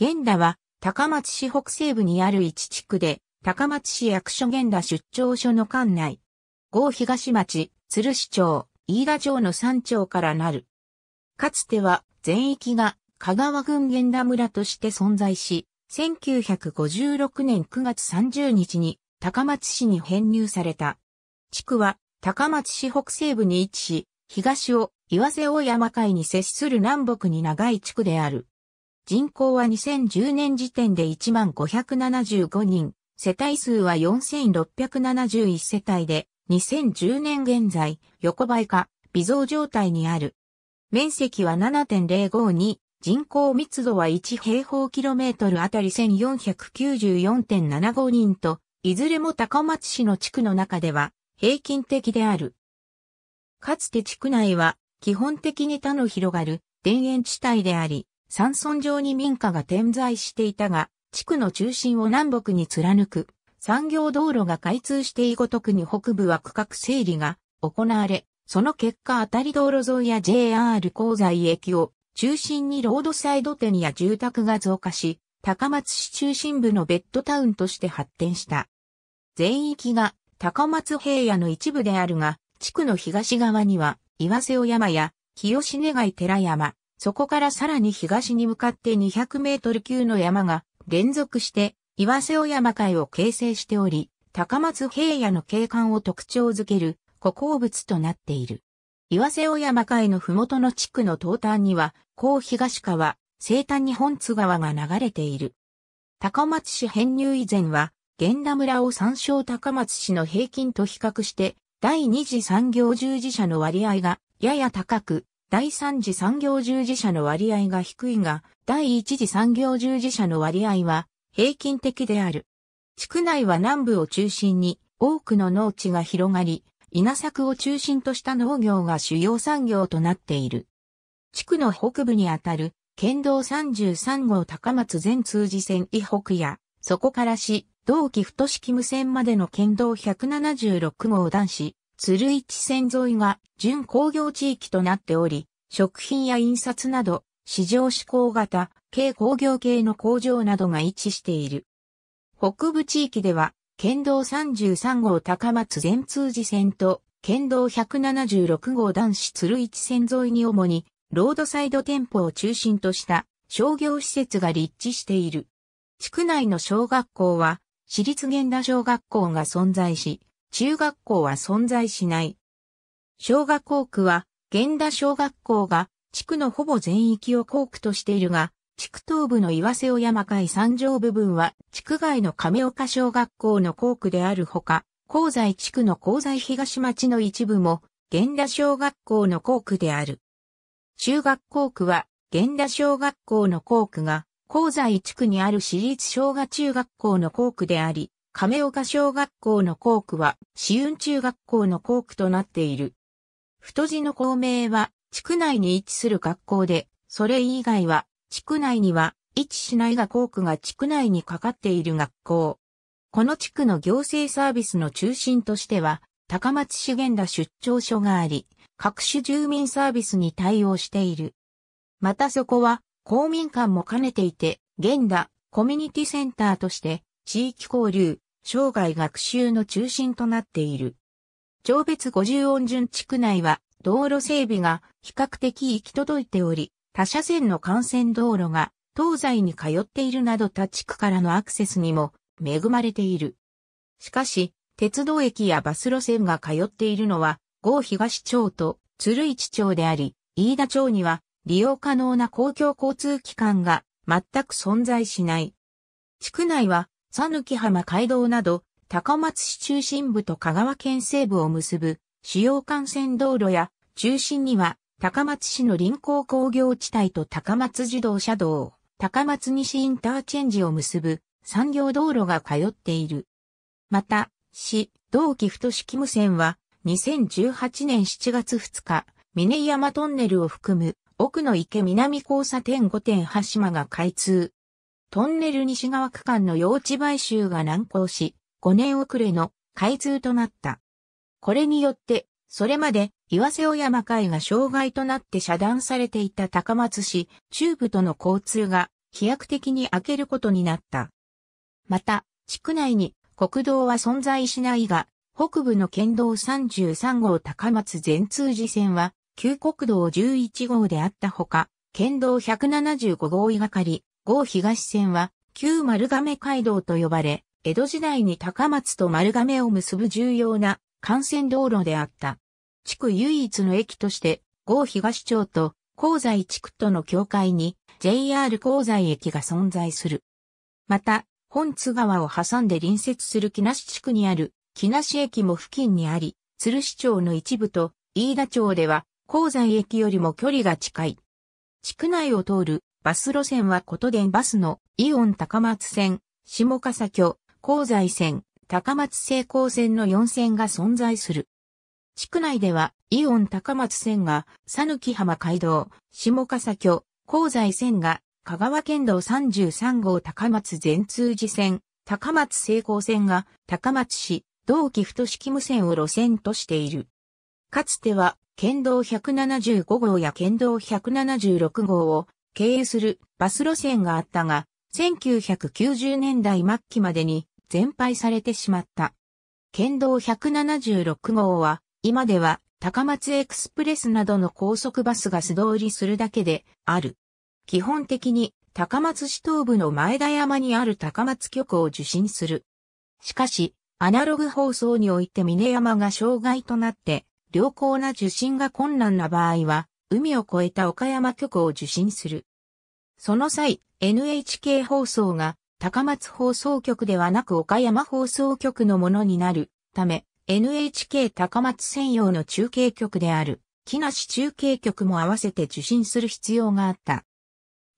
源田は高松市北西部にある一地区で、高松市役所源田出張所の管内、郷東町、鶴市町、飯田町の三町からなる。かつては全域が香川郡源田村として存在し、1956年9月30日に高松市に編入された。地区は高松市北西部に位置し、東を岩瀬大山海に接する南北に長い地区である。人口は2010年時点で1575人、世帯数は4671世帯で、2010年現在、横ばいか、微増状態にある。面積は7.052、人口密度は1平方キロメートルあたり1494.75人と、いずれも高松市の地区の中では平均的である。かつて地区内は基本的に他の広がる田園地帯であり、山村上に民家が点在していたが、地区の中心を南北に貫く産業道路が開通していごとくに北部は区画整理が行われ、その結果当たり道路沿いや JR 鉱材駅を中心にロードサイド店や住宅が増加し、高松市中心部のベッドタウンとして発展した。全域が高松平野の一部であるが、地区の東側には岩瀬尾山や清根貝寺山、そこからさらに東に向かって200メートル級の山が連続して岩瀬尾山海を形成しており、高松平野の景観を特徴づける古鉱物となっている。岩瀬尾山海の麓の地区の東端には、高東川、西端に本津川が流れている。高松市編入以前は、源田村を参照高松市の平均と比較して、第二次産業従事者の割合がやや高く、第三次産業従事者の割合が低いが、第一次産業従事者の割合は平均的である。地区内は南部を中心に多くの農地が広がり、稲作を中心とした農業が主要産業となっている。地区の北部にあたる県道33号高松全通じ線以北や、そこから市、同期太式無線までの県道176号男子、鶴市線沿いが準工業地域となっており、食品や印刷など、市場志向型、軽工業系の工場などが位置している。北部地域では、県道33号高松全通寺線と、県道176号男子鶴市線沿いに主に、ロードサイド店舗を中心とした商業施設が立地している。地区内の小学校は、私立源田小学校が存在し、中学校は存在しない。小学校区は、源田小学校が、地区のほぼ全域を校区としているが、地区東部の岩瀬尾山海山上部分は、地区外の亀岡小学校の校区であるほか、高西地区の高西東町の一部も、源田小学校の校区である。中学校区は、源田小学校の校区が、高西地区にある私立小学中学校の校区であり、亀岡小学校の校区は、市運中学校の校区となっている。太字の校名は、地区内に位置する学校で、それ以外は、地区内には、位置しないが校区が地区内にかかっている学校。この地区の行政サービスの中心としては、高松市源田出張所があり、各種住民サービスに対応している。またそこは、公民館も兼ねていて、源田コミュニティセンターとして、地域交流、生涯学習の中心となっている。上別五十音順地区内は道路整備が比較的行き届いており、他車線の幹線道路が東西に通っているなど他地区からのアクセスにも恵まれている。しかし、鉄道駅やバス路線が通っているのは、郷東町と鶴市町であり、飯田町には利用可能な公共交通機関が全く存在しない。地区内はぬき浜街道など、高松市中心部と香川県西部を結ぶ主要幹線道路や中心には高松市の臨港工業地帯と高松自動車道、高松西インターチェンジを結ぶ産業道路が通っている。また、市、同岐太式無線は2018年7月2日、峰山トンネルを含む奥の池南交差点5.8島が開通。トンネル西側区間の用地買収が難航し、5年遅れの開通となった。これによって、それまで岩瀬尾山海が障害となって遮断されていた高松市、中部との交通が飛躍的に開けることになった。また、地区内に国道は存在しないが、北部の県道33号高松全通寺線は、旧国道11号であったほか、県道175号いがかり、郷東線は、旧丸亀街道と呼ばれ、江戸時代に高松と丸亀を結ぶ重要な幹線道路であった。地区唯一の駅として、郷東町と香西地区との境界に JR 香西駅が存在する。また、本津川を挟んで隣接する木梨地区にある木梨駅も付近にあり、鶴市町の一部と飯田町では香西駅よりも距離が近い。地区内を通るバス路線はことでバスのイオン高松線、下笠居、高西線、高松西高線の4線が存在する。地区内ではイオン高松線が、さぬき浜街道、下笠居、高西線が、香川県道33号高松全通寺線、高松西高線が、高松市、同岐太式無線を路線としている。かつては、県道175号や県道176号を経営するバス路線があったが、1990年代末期までに全廃されてしまった。県道176号は、今では高松エクスプレスなどの高速バスが素通りするだけである。基本的に高松市東部の前田山にある高松局を受信する。しかし、アナログ放送において峰山が障害となって、良好な受信が困難な場合は、海を越えた岡山局を受信する。その際、NHK 放送が高松放送局ではなく岡山放送局のものになるため、NHK 高松専用の中継局である、木梨中継局も合わせて受信する必要があった。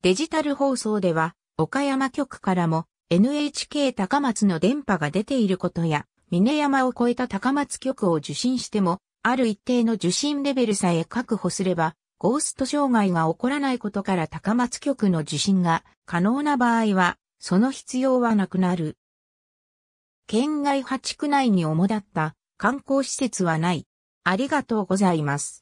デジタル放送では、岡山局からも NHK 高松の電波が出ていることや、峰山を越えた高松局を受信しても、ある一定の受信レベルさえ確保すれば、ゴースト障害が起こらないことから高松局の受信が可能な場合は、その必要はなくなる。県外派地区内に主だった観光施設はない。ありがとうございます。